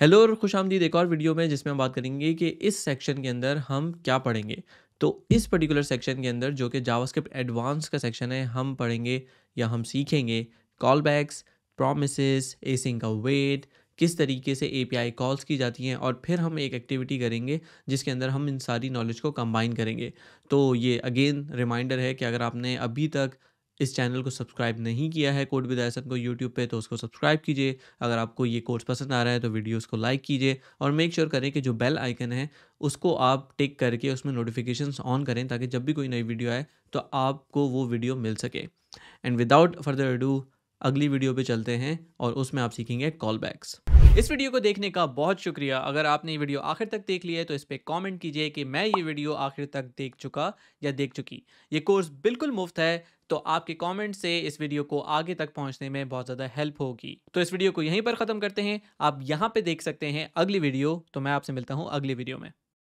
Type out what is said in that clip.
hello और खुश आमदीद एक और वीडियो में जिसमें हम बात करेंगे कि इस सेक्शन के अंदर हम क्या पढ़ेंगे तो इस पर्टिकुलर सेक्शन के अंदर जो कि जावास्क्रिप्ट एडवांस का सेक्शन है हम पढ़ेंगे या हम सीखेंगे कॉल बैक्स प्रोमिसज एसिंग का वेट किस तरीके से ए कॉल्स की जाती हैं और फिर हम एक एक्टिविटी करेंगे जिसके अंदर हम इन सारी नॉलेज को कंबाइन करेंगे तो ये अगेन रिमाइंडर है कि अगर आपने अभी तक इस चैनल को सब्सक्राइब नहीं किया है कोड विद एसन को यूट्यूब पे तो उसको सब्सक्राइब कीजिए अगर आपको ये कोर्स पसंद आ रहा है तो वीडियो उसको लाइक कीजिए और मेक श्योर sure करें कि जो बेल आइकन है उसको आप टिक करके उसमें नोटिफिकेशंस ऑन करें ताकि जब भी कोई नई वीडियो आए तो आपको वो वीडियो मिल सके एंड विदाउट फर्दर डू अगली वीडियो पर चलते हैं और उसमें आप सीखेंगे कॉल बैक्स इस वीडियो को देखने का बहुत शुक्रिया अगर आपने ये वीडियो आखिर तक देख लिया है तो इस पर कॉमेंट कीजिए कि मैं ये वीडियो आखिर तक देख चुका या देख चुकी ये कोर्स बिल्कुल मुफ्त है तो आपके कमेंट से इस वीडियो को आगे तक पहुंचने में बहुत ज़्यादा हेल्प होगी तो इस वीडियो को यहीं पर ख़त्म करते हैं आप यहाँ पे देख सकते हैं अगली वीडियो तो मैं आपसे मिलता हूँ अगली वीडियो में